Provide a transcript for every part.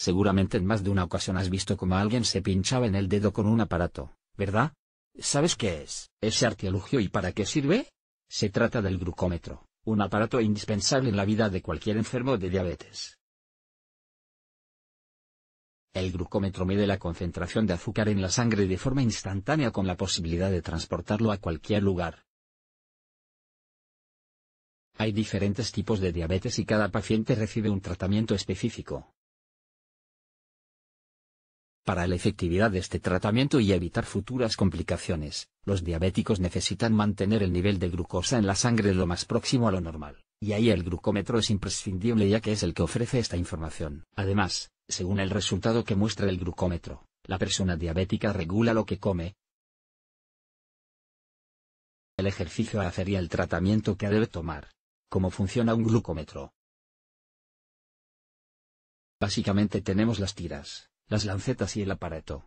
Seguramente en más de una ocasión has visto como alguien se pinchaba en el dedo con un aparato, ¿verdad? ¿Sabes qué es ese artilugio y para qué sirve? Se trata del glucómetro, un aparato indispensable en la vida de cualquier enfermo de diabetes. El glucómetro mide la concentración de azúcar en la sangre de forma instantánea con la posibilidad de transportarlo a cualquier lugar. Hay diferentes tipos de diabetes y cada paciente recibe un tratamiento específico. Para la efectividad de este tratamiento y evitar futuras complicaciones, los diabéticos necesitan mantener el nivel de glucosa en la sangre lo más próximo a lo normal, y ahí el glucómetro es imprescindible ya que es el que ofrece esta información. Además, según el resultado que muestra el glucómetro, la persona diabética regula lo que come, el ejercicio a y el tratamiento que debe tomar. ¿Cómo funciona un glucómetro? Básicamente tenemos las tiras, las lancetas y el aparato.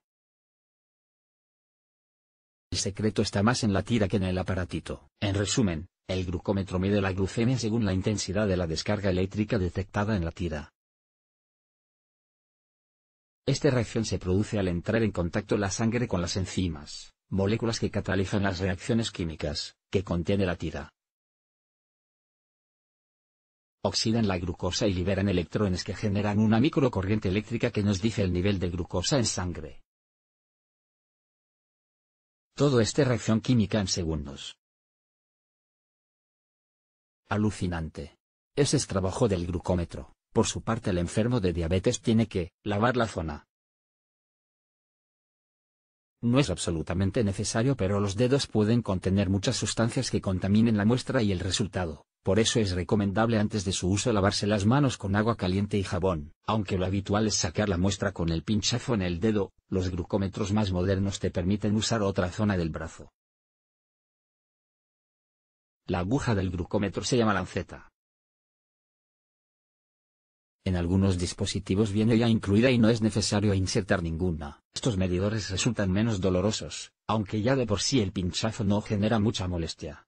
El secreto está más en la tira que en el aparatito. En resumen, el glucómetro mide la glucemia según la intensidad de la descarga eléctrica detectada en la tira. Esta reacción se produce al entrar en contacto la sangre con las enzimas, moléculas que catalizan las reacciones químicas, que contiene la tira oxidan la glucosa y liberan electrones que generan una microcorriente eléctrica que nos dice el nivel de glucosa en sangre. Todo este reacción química en segundos. Alucinante. Ese es trabajo del glucómetro. Por su parte el enfermo de diabetes tiene que, lavar la zona. No es absolutamente necesario pero los dedos pueden contener muchas sustancias que contaminen la muestra y el resultado, por eso es recomendable antes de su uso lavarse las manos con agua caliente y jabón, aunque lo habitual es sacar la muestra con el pinchazo en el dedo, los glucómetros más modernos te permiten usar otra zona del brazo. La aguja del glucómetro se llama lanceta. En algunos dispositivos viene ya incluida y no es necesario insertar ninguna. Estos medidores resultan menos dolorosos, aunque ya de por sí el pinchazo no genera mucha molestia.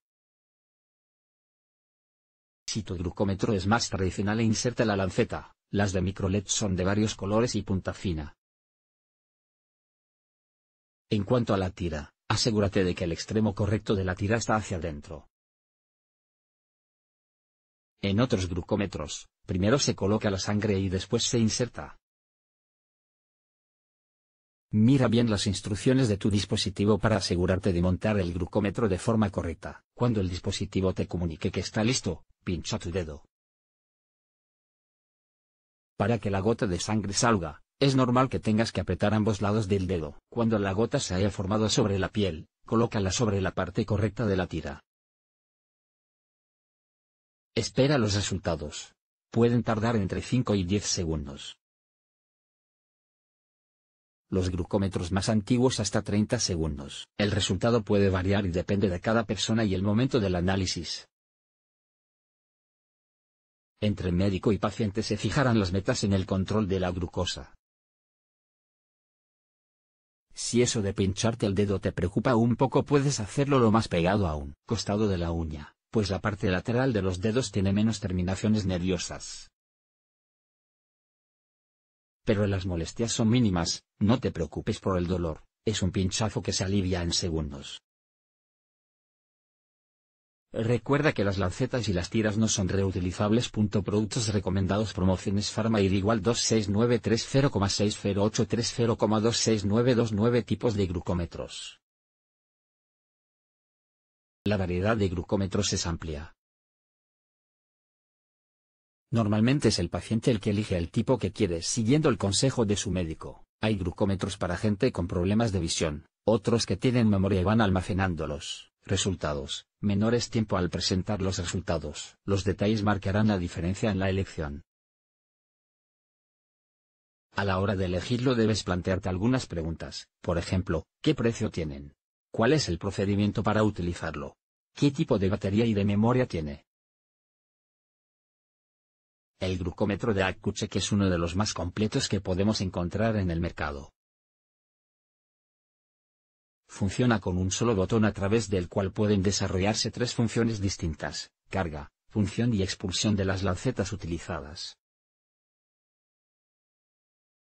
Si tu glucómetro es más tradicional e inserta la lanceta, las de microLED son de varios colores y punta fina. En cuanto a la tira, asegúrate de que el extremo correcto de la tira está hacia adentro. En otros glucómetros, primero se coloca la sangre y después se inserta. Mira bien las instrucciones de tu dispositivo para asegurarte de montar el glucómetro de forma correcta. Cuando el dispositivo te comunique que está listo, pincha tu dedo. Para que la gota de sangre salga, es normal que tengas que apretar ambos lados del dedo. Cuando la gota se haya formado sobre la piel, colócala sobre la parte correcta de la tira. Espera los resultados. Pueden tardar entre 5 y 10 segundos los glucómetros más antiguos hasta 30 segundos. El resultado puede variar y depende de cada persona y el momento del análisis. Entre médico y paciente se fijarán las metas en el control de la glucosa. Si eso de pincharte el dedo te preocupa un poco puedes hacerlo lo más pegado a un costado de la uña, pues la parte lateral de los dedos tiene menos terminaciones nerviosas pero las molestias son mínimas, no te preocupes por el dolor, es un pinchazo que se alivia en segundos. Recuerda que las lancetas y las tiras no son reutilizables. Productos recomendados promociones farma y igual 26930,60830,26929 tipos de glucómetros. La variedad de glucómetros es amplia. Normalmente es el paciente el que elige el tipo que quiere siguiendo el consejo de su médico. Hay glucómetros para gente con problemas de visión, otros que tienen memoria y van almacenándolos. Resultados. Menores tiempo al presentar los resultados. Los detalles marcarán la diferencia en la elección. A la hora de elegirlo debes plantearte algunas preguntas, por ejemplo, ¿qué precio tienen? ¿Cuál es el procedimiento para utilizarlo? ¿Qué tipo de batería y de memoria tiene? El glucómetro de que es uno de los más completos que podemos encontrar en el mercado. Funciona con un solo botón a través del cual pueden desarrollarse tres funciones distintas, carga, función y expulsión de las lancetas utilizadas.